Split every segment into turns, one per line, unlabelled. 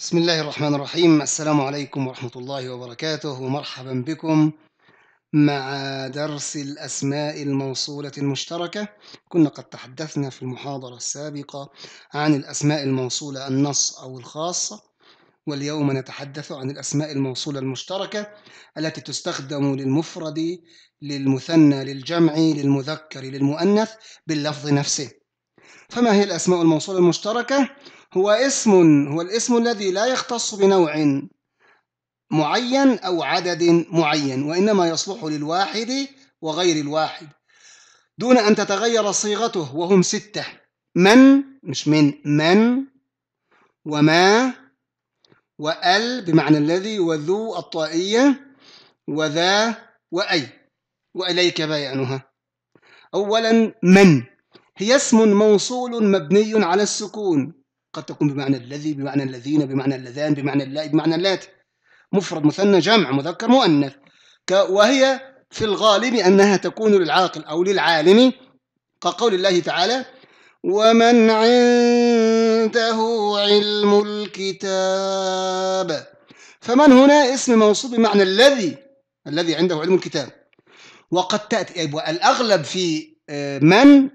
بسم الله الرحمن الرحيم السلام عليكم ورحمة الله وبركاته ومرحبا بكم مع درس الأسماء الموصولة المشتركة كنا قد تحدثنا في المحاضرة السابقة عن الأسماء الموصولة النص أو الخاصة واليوم نتحدث عن الأسماء الموصولة المشتركة التي تستخدم للمفرد للمثنى للجمع للمذكر للمؤنث باللفظ نفسه فما هي الأسماء الموصولة المشتركة؟ هو اسم هو الاسم الذي لا يختص بنوع معين أو عدد معين وإنما يصلح للواحد وغير الواحد دون أن تتغير صيغته وهم ستة من مش من من وما وال بمعنى الذي وذو الطائية وذا وأي وإليك بيانها أولا من هي اسم موصول مبني على السكون قد تكون بمعنى الذي بمعنى الذين بمعنى اللذان بمعنى اللا بمعنى اللات مفرد مثنى جمع مذكر مؤنث وهي في الغالب أنها تكون للعاقل أو للعالم كقول الله تعالى ومن عنده علم الكتاب فمن هنا اسم موصوب بمعنى الذي الذي عنده علم الكتاب وقد تأتي الأغلب في آه، من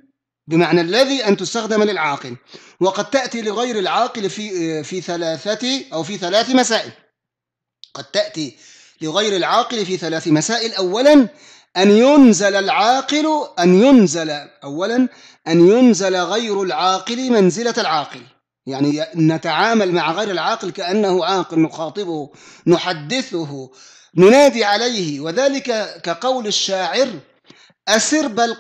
بمعنى الذي أن تستخدم للعاقل وقد تأتي لغير العاقل في في ثلاثة أو في ثلاث مسائل قد تأتي لغير العاقل في ثلاث مسائل أولا أن ينزل العاقل أن ينزل أولا أن ينزل غير العاقل منزلة العاقل يعني نتعامل مع غير العاقل كأنه عاقل نخاطبه نحدثه ننادي عليه وذلك كقول الشاعر أسر بل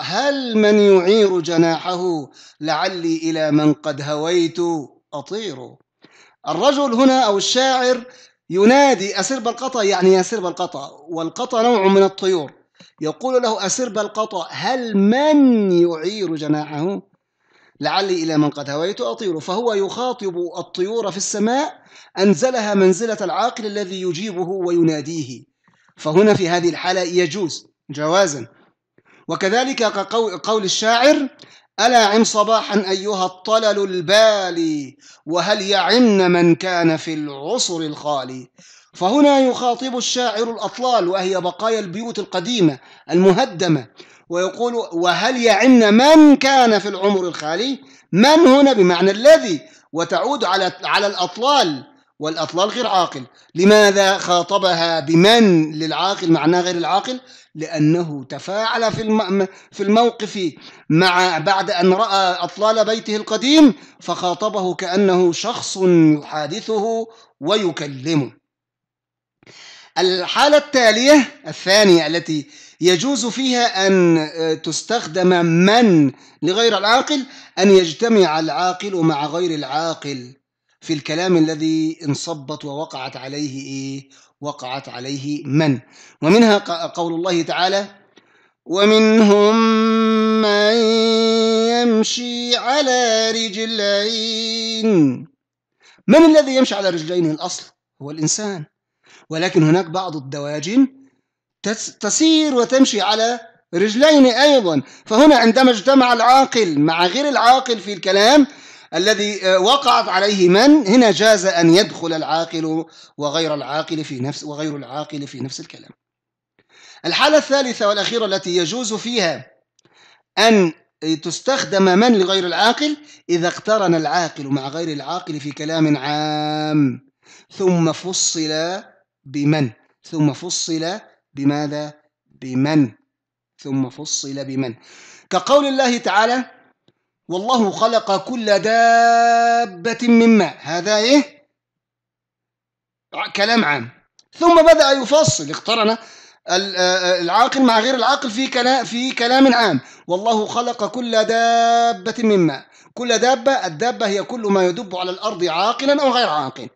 هل من يعير جناحه لعلي إلى من قد هويت أطير الرجل هنا أو الشاعر ينادي أسر بل يعني أسرب بل قطع والقطع نوع من الطيور يقول له أسر بل هل من يعير جناحه لعلي إلى من قد هويت أطير فهو يخاطب الطيور في السماء أنزلها منزلة العاقل الذي يجيبه ويناديه فهنا في هذه الحالة يجوز جوازا وكذلك قول الشاعر ألا عم صباحا أيها الطلل البالي وهل يعن من كان في العصر الخالي فهنا يخاطب الشاعر الأطلال وهي بقايا البيوت القديمة المهدمة ويقول وهل يعن من كان في العمر الخالي من هنا بمعنى الذي وتعود على على الأطلال والأطلال غير عاقل لماذا خاطبها بمن للعاقل معناه غير العاقل لأنه تفاعل في في الموقف مع بعد أن رأى أطلال بيته القديم فخاطبه كأنه شخص يحادثه ويكلمه الحالة التالية الثانية التي يجوز فيها أن تستخدم من لغير العاقل أن يجتمع العاقل مع غير العاقل في الكلام الذي انصبت ووقعت عليه إيه وقعت عليه من ومنها قول الله تعالى ومنهم من يمشي على رجلين من الذي يمشي على رجلين الأصل هو الإنسان ولكن هناك بعض الدواجن تسير وتمشي على رجلين أيضا فهنا عندما اجتمع العاقل مع غير العاقل في الكلام الذي آه، وقعت عليه من هنا جاز أن يدخل العاقل وغير العاقل في نفس وغير العاقل في نفس الكلام الحالة الثالثة والأخيرة التي يجوز فيها أن تستخدم من لغير العاقل إذا اقترن العاقل مع غير العاقل في كلام عام ثم فصل بمن ثم فصل بماذا بمن ثم فصل بمن كقول الله تعالى والله خلق كل دابة من ماء هذا إيه؟ كلام عام ثم بدأ يفصل اقترن آه، العاقل مع غير العاقل في كلام في كلام عام والله خلق كل دابة من ماء كل دابة الدابة هي كل ما يدب على الأرض عاقلا أو غير عاقل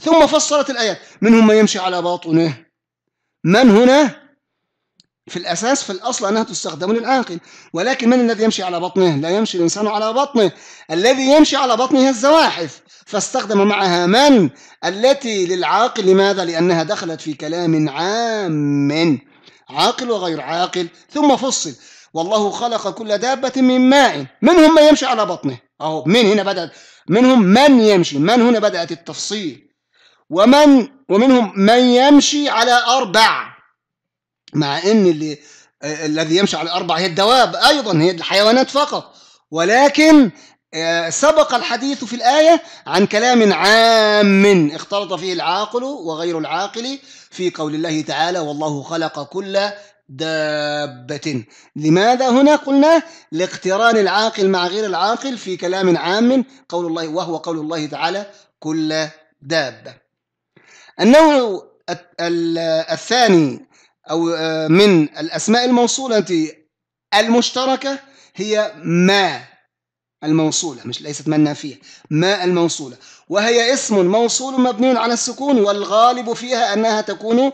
ثم فصلت الآيات منهم من يمشي على باطنه من هنا في الأساس في الأصل أنها تستخدم للعاقل ولكن من الذي يمشي على بطنه؟ لا يمشي الإنسان على بطنه الذي يمشي على بطنه الزواحف فاستخدم معها من؟ التي للعاقل لماذا؟ لأنها دخلت في كلام عام عاقل وغير عاقل ثم فصل والله خلق كل دابة من ماء منهم من يمشي على بطنه أهو من هنا بدأت منهم من يمشي من هنا بدأت التفصيل ومن ومنهم من يمشي على أربع مع ان اللي آه، الذي يمشي على الاربع هي الدواب ايضا هي الحيوانات فقط ولكن آه، سبق الحديث في الآية عن كلام عام اختلط فيه العاقل وغير العاقل في قول الله تعالى والله خلق كل دابة لماذا هنا قلنا لاقتران العاقل مع غير العاقل في كلام عام قول الله وهو قول الله تعالى كل دابة النوع الثاني أو آه، من الأسماء الموصولة المشتركة هي ما الموصولة مش ليست ما النافية ما الموصولة وهي اسم موصول مبني على السكون والغالب فيها أنها تكون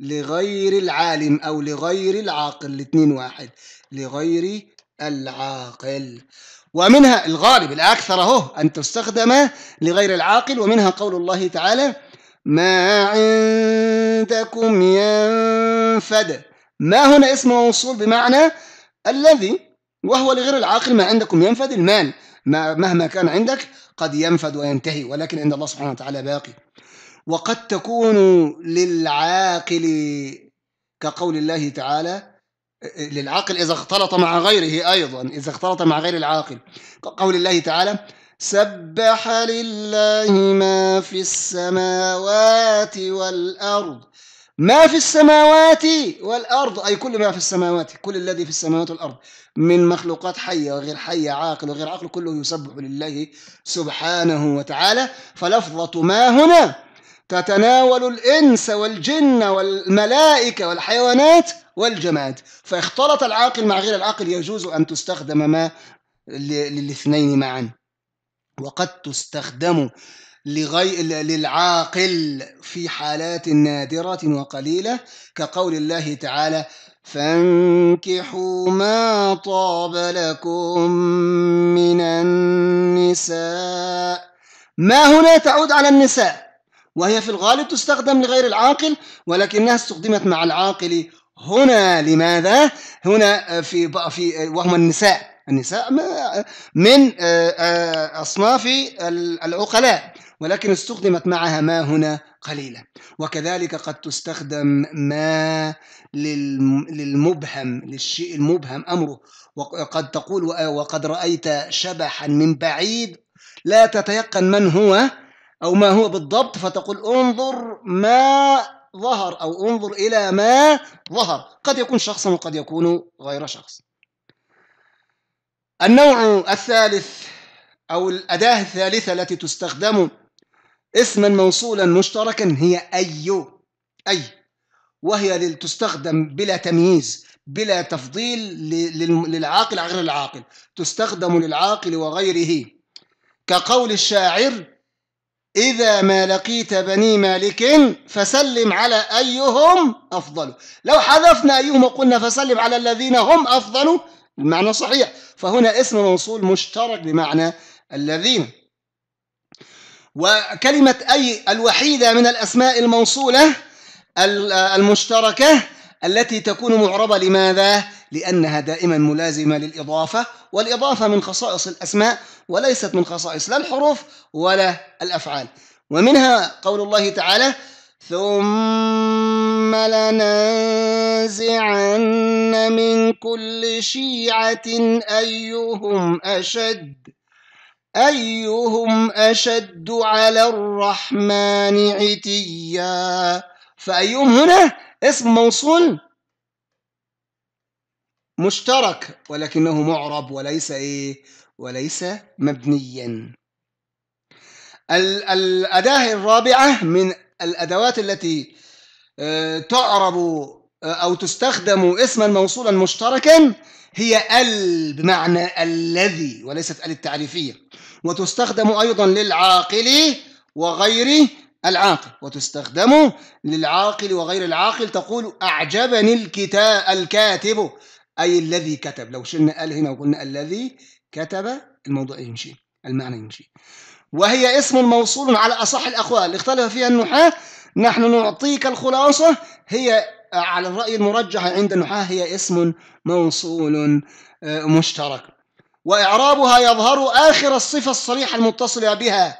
لغير العالم أو لغير العاقل الاثنين واحد لغير العاقل ومنها الغالب الأكثر أهو أن تستخدم لغير العاقل ومنها قول الله تعالى ما عندكم ينفد ما هنا اسم موصول بمعنى الذي وهو لغير العاقل ما عندكم ينفد المال ما مهما كان عندك قد ينفد وينتهي ولكن عند الله سبحانه وتعالى باقي وقد تكون للعاقل كقول الله تعالى للعاقل إذا اختلط مع غيره أيضا إذا اختلط مع غير العاقل كقول الله تعالى سبح لله ما في السماوات والأرض ما في السماوات والأرض أي كل ما في السماوات كل الذي في السماوات والأرض من مخلوقات حية وغير حية عاقل وغير عاقل كله يسبح لله سبحانه وتعالى فلفظة ما هنا تتناول الإنس والجن والملائكة والحيوانات والجماد فاختلط العاقل مع غير العاقل يجوز أن تستخدم ما للاثنين معا وقد تستخدم لغي... للعاقل في حالات نادرة وقليلة كقول الله تعالى فانكحوا ما طاب لكم من النساء ما هنا تعود على النساء وهي في الغالب تستخدم لغير العاقل ولكنها استخدمت مع العاقل هنا لماذا هنا في في وهم النساء النساء من آه، آه، أصناف العقلاء ولكن استخدمت معها ما هنا قليلا وكذلك قد تستخدم ما للمبهم للشيء المبهم أمره وقد تقول آه، وقد رأيت شبحا من بعيد لا تتيقن من هو أو ما هو بالضبط فتقول انظر ما ظهر أو انظر إلى ما ظهر قد يكون شخصا وقد يكون غير شخص النوع الثالث أو الأداة الثالثة التي تستخدم اسما موصولا مشتركا هي أي أي وهي تستخدم بلا تمييز بلا تفضيل للعاقل على غير العاقل تستخدم للعاقل وغيره كقول الشاعر إذا ما لقيت بني مالك فسلم على أيهم أفضل لو حذفنا أيهم وقلنا فسلم على الذين هم أفضل المعنى صحيح فهنا اسم موصول مشترك بمعنى الذين وكلمة أي الوحيدة من الأسماء الموصولة المشتركة التي تكون معربة لماذا؟ لأنها دائما ملازمة للإضافة والإضافة من خصائص الأسماء وليست من خصائص لا الحروف ولا الأفعال ومنها قول الله تعالى ثم لننزعن من كل شيعة أيهم أشد أيهم أشد على الرحمن عتيا فأيهم هنا اسم موصول مشترك ولكنه معرب وليس إيه وليس مبنيا الأداة الرابعة من الأدوات التي تعرب آه، أو تستخدم اسما موصولا مشتركا هي ال بمعنى الذي وليست ال التعريفية وتستخدم أيضا للعاقل وغير العاقل وتستخدم للعاقل وغير العاقل تقول أعجبني الكتاب الكاتب أي الذي كتب لو شلنا ال هنا وقلنا الذي كتب الموضوع يمشي المعنى يمشي وهي اسم موصول على أصح الأقوال اختلف فيها النحاة نحن نعطيك الخلاصة هي آه، على الرأي المرجح عند النحاة هي اسم موصول آه، مشترك وإعرابها يظهر آخر الصفة الصريحة المتصلة بها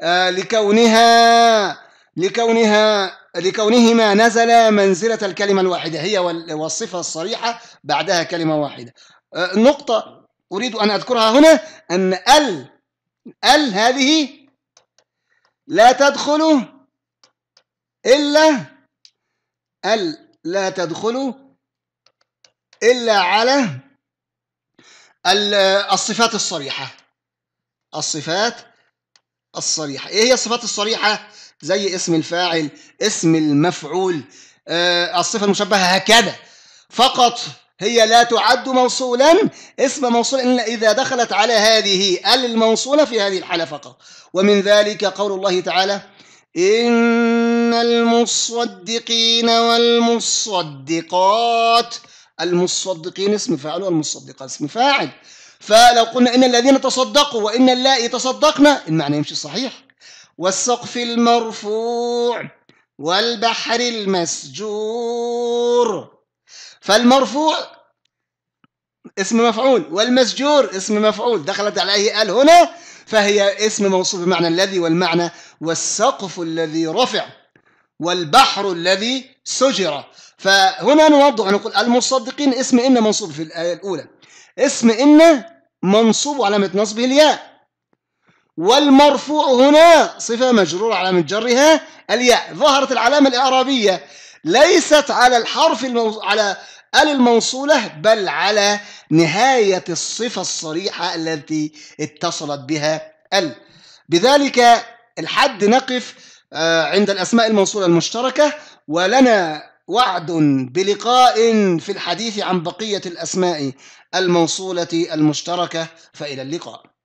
آه، لكونها لكونها لكونهما نزلا منزلة الكلمة الواحدة هي والصفة الصريحة بعدها كلمة واحدة نقطة أريد أن أذكرها هنا أن ال ال هذه لا تدخل إلا لا تدخلوا إلا على الصفات الصريحة الصفات الصريحة إيه هي الصفات الصريحة زي اسم الفاعل اسم المفعول آه الصفة المشبهة هكذا فقط هي لا تعد موصولا اسم موصول إلا إذا دخلت على هذه الموصولة في هذه الحالة فقط ومن ذلك قول الله تعالى إن المصدقين والمصدقات المصدقين اسم فاعل والمصدقات اسم فاعل فلو قلنا إن الذين تصدقوا وإن اللائي تصدقنا المعنى يمشي صحيح والسقف المرفوع والبحر المسجور فالمرفوع اسم مفعول والمسجور اسم مفعول دخلت عليه ال هنا فهي اسم موصوف بمعنى الذي والمعنى والسقف الذي رفع والبحر الذي سجر فهنا نوضح نقول المصدقين اسم إن منصوب في الآية الأولى اسم إن منصوب علامة نصبه الياء والمرفوع هنا صفة مجرورة علامة جرها الياء ظهرت العلامة الإعرابية ليست على الحرف المو... على آل الموصولة بل على نهاية الصفة الصريحة التي اتصلت بها ال بذلك الحد نقف آه، عند الأسماء الموصولة المشتركة ولنا وعد بلقاء في الحديث عن بقية الأسماء الموصولة المشتركة فإلى اللقاء